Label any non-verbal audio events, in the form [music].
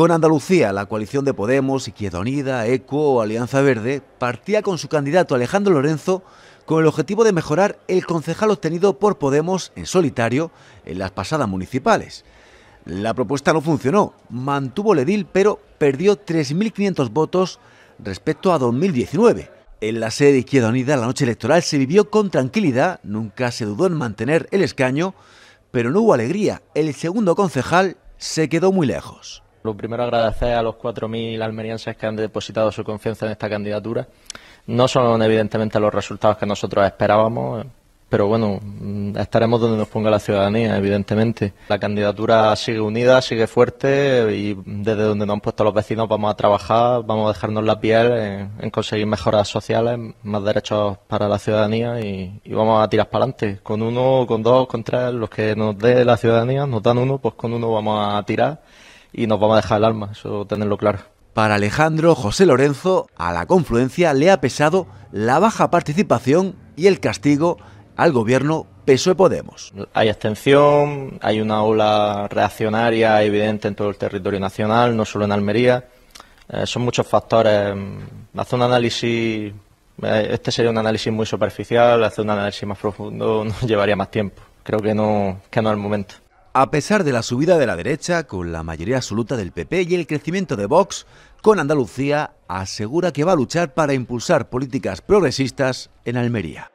Con Andalucía, la coalición de Podemos, Izquierda Unida, ECO o Alianza Verde partía con su candidato Alejandro Lorenzo con el objetivo de mejorar el concejal obtenido por Podemos en solitario en las pasadas municipales. La propuesta no funcionó, mantuvo el pero perdió 3.500 votos respecto a 2019. En la sede de Izquierda Unida la noche electoral se vivió con tranquilidad, nunca se dudó en mantener el escaño, pero no hubo alegría, el segundo concejal se quedó muy lejos. Lo primero agradecer a los 4.000 almerienses que han depositado su confianza en esta candidatura. No son evidentemente los resultados que nosotros esperábamos, pero bueno, estaremos donde nos ponga la ciudadanía, evidentemente. La candidatura sigue unida, sigue fuerte y desde donde nos han puesto los vecinos vamos a trabajar, vamos a dejarnos la piel en, conseguir mejoras sociales, más derechos para la ciudadanía y, y vamos a tirar para adelante. Con uno, con dos, con tres, los que nos dé la ciudadanía, nos dan uno, pues con uno vamos a tirar y nos vamos a dejar el alma, eso tenerlo claro. Para Alejandro José Lorenzo, a la confluencia le ha pesado la baja participación y el castigo al gobierno PSOE Podemos. Hay extensión, hay una ola reaccionaria evidente en todo el territorio nacional, no solo en Almería. Eh, son muchos factores. Mm, hace un análisis, eh, este sería un análisis muy superficial, hacer un análisis más profundo [laughs] nos llevaría más tiempo. Creo que no, que no es el momento. A pesar de la subida de la derecha, con la mayoría absoluta del PP y el crecimiento de Vox, con Andalucía asegura que va a luchar para impulsar políticas progresistas en Almería.